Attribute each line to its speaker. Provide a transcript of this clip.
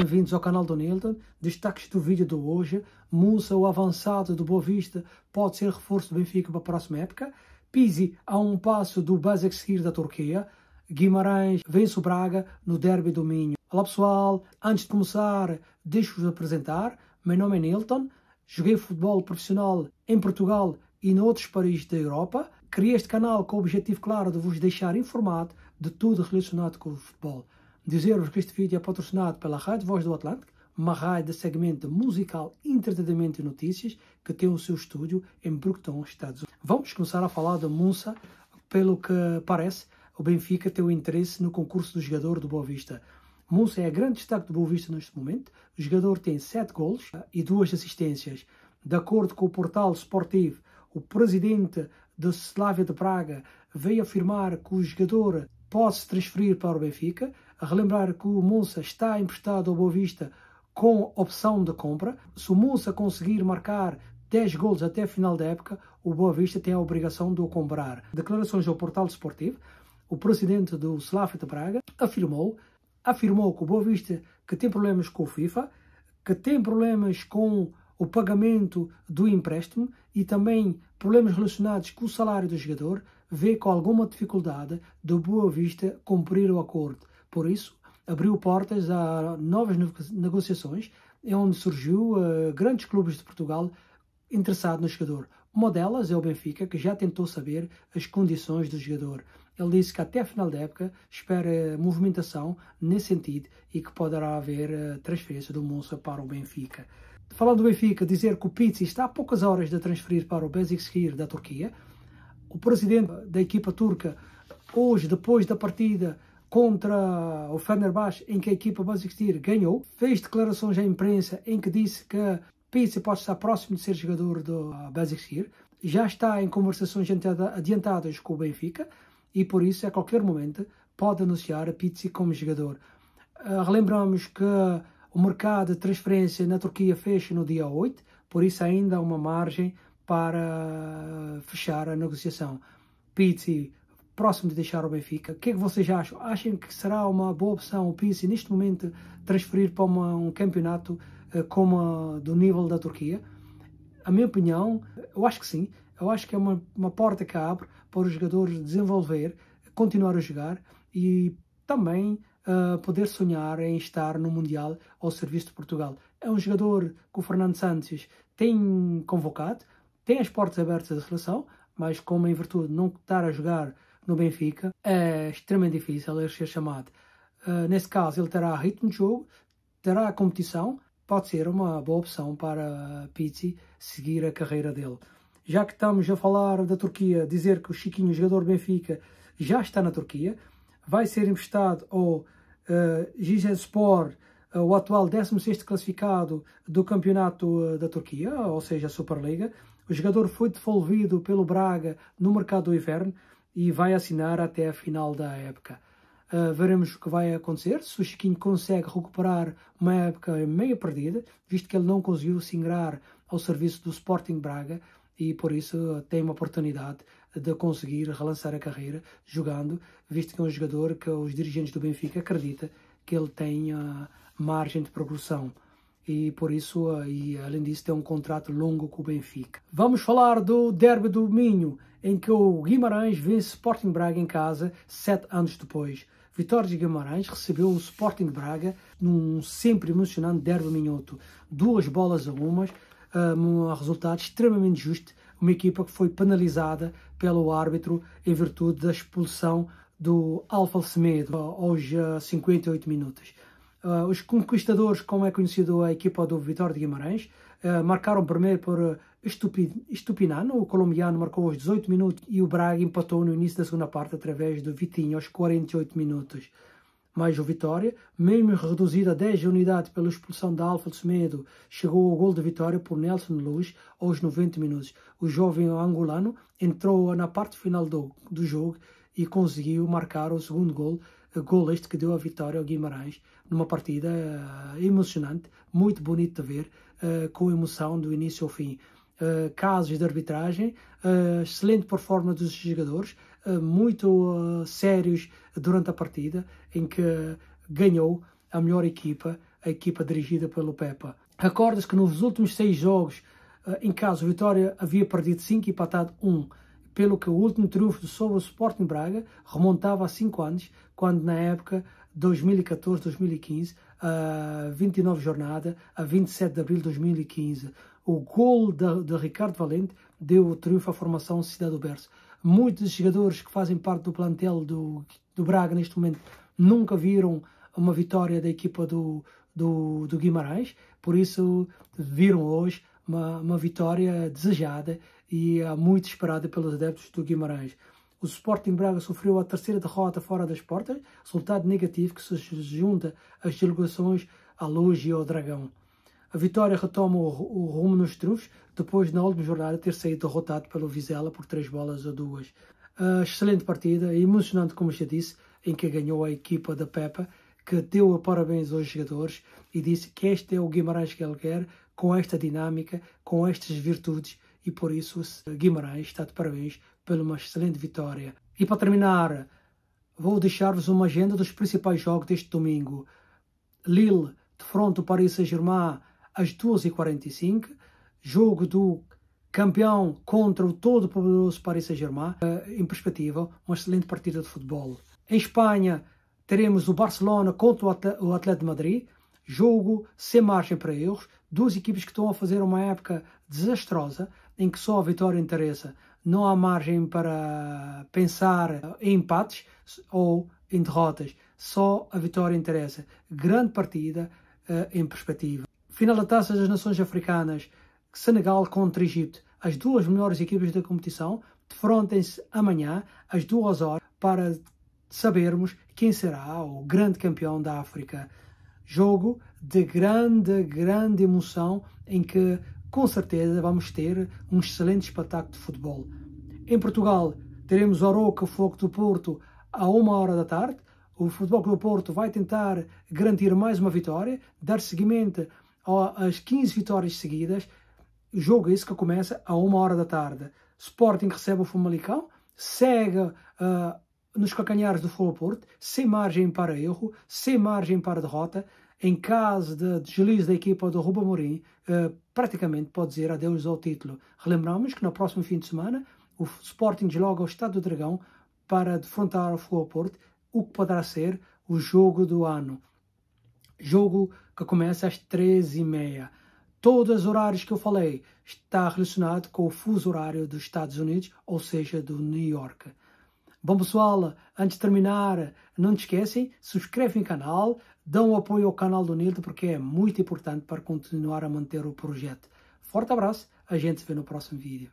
Speaker 1: Bem-vindos ao canal do Nilton. Destaques do vídeo de hoje. Musa, o avançado do Boa Vista, pode ser reforço do Benfica para a próxima época. Pizzi a um passo do Basaksehir da Turquia. Guimarães vence o Braga no derby do Minho. Olá pessoal, antes de começar, deixo-vos apresentar. Meu nome é Nilton. Joguei futebol profissional em Portugal e em outros países da Europa. Criei este canal com o objetivo claro de vos deixar informado de tudo relacionado com o futebol. Dizer-vos que este vídeo é patrocinado pela Rádio Voz do Atlântico, uma rádio de segmento musical, entretenimento e notícias, que tem o seu estúdio em Brookton, Estados Unidos. Vamos começar a falar da Munsa. Pelo que parece, o Benfica tem o interesse no concurso do jogador do Boa Vista. Munsa é a grande destaque do Boa Vista neste momento. O jogador tem 7 gols e 2 assistências. De acordo com o portal Sportivo, o presidente do Slavia de Praga veio afirmar que o jogador pode se transferir para o Benfica. A relembrar que o Monza está emprestado ao Boavista com opção de compra. Se o Monza conseguir marcar 10 gols até a final da época, o Boavista tem a obrigação de o comprar. Declarações ao portal desportivo, o presidente do Slavia de Braga afirmou, afirmou que o Boavista que tem problemas com o FIFA, que tem problemas com o pagamento do empréstimo e também problemas relacionados com o salário do jogador, vê com alguma dificuldade do Boa Vista cumprir o acordo. Por isso, abriu portas a novas negociações, é onde surgiu uh, grandes clubes de Portugal interessados no jogador. Uma delas é o Benfica, que já tentou saber as condições do jogador. Ele disse que até a final da época espera movimentação nesse sentido e que poderá haver eh, transferência do Monza para o Benfica. Falando do Benfica, dizer que o Pizzi está a poucas horas de transferir para o Besikir da Turquia. O presidente da equipa turca, hoje, depois da partida, contra o Fenerbahçe, em que a equipa Basictir ganhou. Fez declarações à imprensa em que disse que Pizzi pode estar próximo de ser jogador do Basictir. Já está em conversações adiantadas com o Benfica e por isso a qualquer momento pode anunciar a Pizzi como jogador. Ah, relembramos que o mercado de transferência na Turquia fecha no dia 8, por isso ainda há uma margem para fechar a negociação. Pizzi próximo de deixar o Benfica. O que é que vocês acham? Acham que será uma boa opção o Pizzi neste momento transferir para uma, um campeonato uh, como a, do nível da Turquia? A minha opinião, eu acho que sim. Eu acho que é uma, uma porta que abre para os jogadores desenvolver, continuar a jogar e também uh, poder sonhar em estar no Mundial ao serviço de Portugal. É um jogador que o Fernando Santos tem convocado, tem as portas abertas da seleção, mas como em virtude de não estar a jogar no Benfica. É extremamente difícil ele ser chamado. Uh, nesse caso, ele terá ritmo de jogo, terá competição, pode ser uma boa opção para Pizzi seguir a carreira dele. Já que estamos a falar da Turquia, dizer que o Chiquinho, jogador Benfica, já está na Turquia, vai ser emprestado ao uh, eh, Gizespor, uh, eh, o atual 16 classificado do campeonato uh, da Turquia, ou seja, a Superliga. O jogador foi devolvido pelo Braga no mercado do inverno, e vai assinar até a final da época. Uh, veremos o que vai acontecer, se o Chiquinho consegue recuperar uma época meio perdida, visto que ele não conseguiu se ingrar ao serviço do Sporting Braga e por isso tem uma oportunidade de conseguir relançar a carreira jogando, visto que é um jogador que os dirigentes do Benfica acreditam que ele tem margem de progressão e por isso, e além disso, tem um contrato longo com o Benfica. Vamos falar do derby do Minho, em que o Guimarães vence Sporting Braga em casa sete anos depois. Vitória de Guimarães recebeu o Sporting Braga num sempre emocionante derby minhoto. Duas bolas a umas, um resultado extremamente justo. Uma equipa que foi penalizada pelo árbitro em virtude da expulsão do Alfa Semedo aos 58 eh, minutos. Uh, os conquistadores, como é conhecido a equipa do Vitória de Guimarães, uh, marcaram primeiro por ah, Estupi, Estupinano, o colombiano marcou aos 18 minutos e o Braga empatou no início da segunda parte através do Vitinho aos 48 minutos. Mas o Vitória, mesmo reduzido a 10 unidades pela expulsão da Alfa de Semedo, chegou ao gol de vitória por Nelson Luz aos 90 minutos. O jovem angolano entrou na parte final do, do jogo e conseguiu marcar o segundo gol gol este que deu a vitória ao Guimarães numa partida uh, emocionante, muito bonito de ver, uh, com emoção do início ao fim. Uh, casos de arbitragem, excelente performance dos jogadores, muito sérios durante a partida, em que ganhou a melhor equipa, a equipa dirigida pelo Pepa. Recordas que nos últimos seis jogos, em caso Vitória havia perdido cinco e empatado Um pelo que o último triunfo sobre o Sporting Braga remontava a 5 anos, quando na época 2014-2015, a 29 jornada, a 27 de abril de 2015, o gol de, de Ricardo Valente deu o triunfo à formação Cidade do Berço. Muitos jogadores que fazem parte do plantel do, do Braga neste momento nunca viram uma vitória da equipa do, do, do Guimarães, por isso viram hoje uma, uma vitória desejada e é muito esperada pelos adeptos do Guimarães. O Sporting Braga sofreu a terceira derrota fora das portas, resultado negativo que se junta às delegações à Luz e ao Dragão. A vitória retoma o, rumo nos trufos, depois na última jornada ter saído derrotado pelo Vizela por três bolas a duas. A excelente partida, emocionante como já disse, em que ganhou a equipa da Pepa, que deu a parabéns aos jogadores e disse que este é o Guimarães que ele quer, com esta dinâmica, com estas virtudes, e por isso Guimarães está de parabéns pela uma excelente vitória. E para terminar, vou deixar-vos uma agenda dos principais jogos deste domingo. Lille defronta o Paris Saint-Germain às 2h45, jogo do campeão contra o todo poderoso Paris Saint-Germain, eh, em perspectiva, uma excelente partida de futebol. Em Espanha, teremos o Barcelona contra o Atlético de Madrid, jogo sem margem para erros, duas equipes que estão a fazer uma época desastrosa, em que só a vitória interessa, não há margem para pensar em empates ou em derrotas, só a vitória interessa. Grande partida uh, em perspectiva. Final da Taça das Nações Africanas, Senegal contra Egito. As duas melhores equipes da competição defrontem-se amanhã às duas horas para sabermos quem será o grande campeão da África jogo de grande, grande emoção em que com certeza vamos ter um excelente espetáculo de futebol. Em Portugal teremos Oroca Fogo do Porto a uma hora da tarde. O Futebol Clube Porto vai tentar garantir mais uma vitória, dar seguimento às 15 vitórias seguidas. jogo é esse que começa a uma hora da tarde. Sporting recebe o Fumalicão, segue uh, nos calcanhares do Futebol Porto, sem margem para erro, sem margem para derrota. Em caso de deslize da equipa do Ruba Morim, eh, praticamente pode dizer adeus ao título. Relembramos que no próximo fim de semana o Sporting desloga ao Estado do Dragão para defrontar o Futebol Porto, o que poderá ser o jogo do ano. Jogo que começa às 13h30. Todos os horários que eu falei está relacionado com o fuso horário dos Estados Unidos, ou seja, do New York. Bom pessoal, antes de terminar, não te esquecem, subscrevem o canal, dão apoio ao canal do Nildo porque é muito importante para continuar a manter o projeto. Forte abraço, a gente se vê no próximo vídeo.